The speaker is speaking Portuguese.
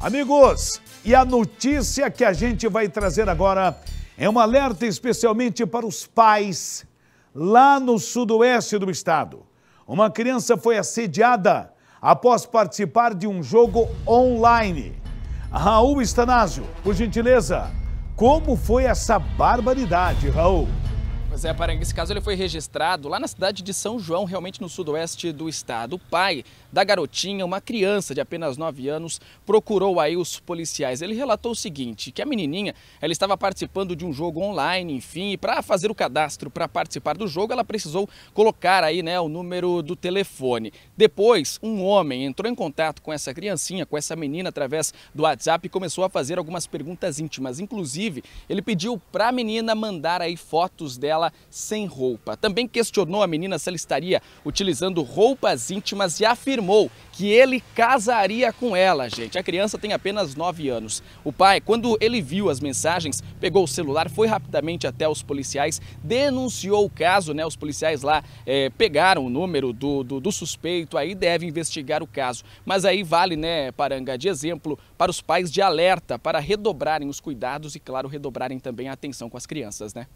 Amigos, e a notícia que a gente vai trazer agora é um alerta especialmente para os pais lá no sudoeste do estado. Uma criança foi assediada após participar de um jogo online. Raul Estanásio, por gentileza, como foi essa barbaridade, Raul? Zé, Paranga, esse caso ele foi registrado lá na cidade de São João, realmente no sudoeste do estado. O pai da garotinha, uma criança de apenas 9 anos, procurou aí os policiais. Ele relatou o seguinte, que a menininha, ela estava participando de um jogo online, enfim, e para fazer o cadastro para participar do jogo, ela precisou colocar aí, né, o número do telefone. Depois, um homem entrou em contato com essa criancinha, com essa menina através do WhatsApp e começou a fazer algumas perguntas íntimas. Inclusive, ele pediu para a menina mandar aí fotos dela ela sem roupa. Também questionou a menina se ela estaria utilizando roupas íntimas e afirmou que ele casaria com ela, gente. A criança tem apenas 9 anos. O pai, quando ele viu as mensagens, pegou o celular, foi rapidamente até os policiais, denunciou o caso, né? Os policiais lá é, pegaram o número do, do, do suspeito, aí deve investigar o caso. Mas aí vale, né, Paranga, de exemplo para os pais de alerta, para redobrarem os cuidados e, claro, redobrarem também a atenção com as crianças, né?